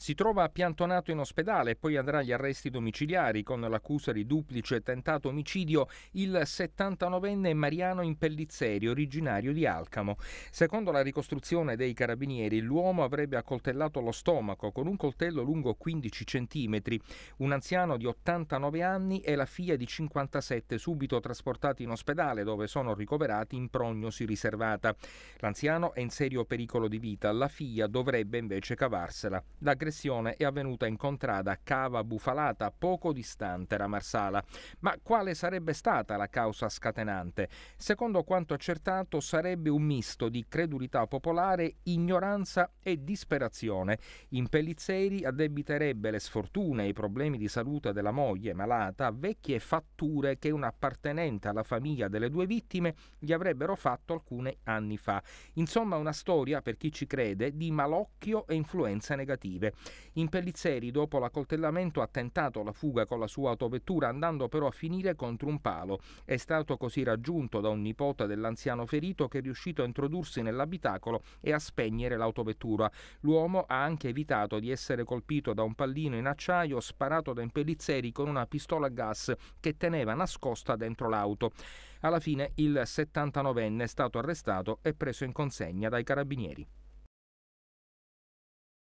Si trova piantonato in ospedale e poi andrà agli arresti domiciliari con l'accusa di duplice tentato omicidio il 79enne Mariano Impellizzeri, originario di Alcamo. Secondo la ricostruzione dei carabinieri, l'uomo avrebbe accoltellato lo stomaco con un coltello lungo 15 cm. Un anziano di 89 anni e la figlia di 57 subito trasportati in ospedale dove sono ricoverati in prognosi riservata. L'anziano è in serio pericolo di vita, la figlia dovrebbe invece cavarsela. La aggressione è avvenuta in contrada a Cava Bufalata, poco distante da Marsala. Ma quale sarebbe stata la causa scatenante? Secondo quanto accertato, sarebbe un misto di credulità popolare, ignoranza e disperazione. In Pellizzeri addebiterebbe le sfortune e i problemi di salute della moglie malata a vecchie fatture che un appartenente alla famiglia delle due vittime gli avrebbero fatto alcuni anni fa. Insomma, una storia, per chi ci crede, di malocchio e influenze negative. In Pellizzeri, dopo l'accoltellamento, ha tentato la fuga con la sua autovettura, andando però a finire contro un palo. È stato così raggiunto da un nipote dell'anziano ferito che è riuscito a introdursi nell'abitacolo e a spegnere l'autovettura. L'uomo ha anche evitato di essere colpito da un pallino in acciaio sparato da Impellizzeri con una pistola a gas che teneva nascosta dentro l'auto. Alla fine il 79enne è stato arrestato e preso in consegna dai carabinieri.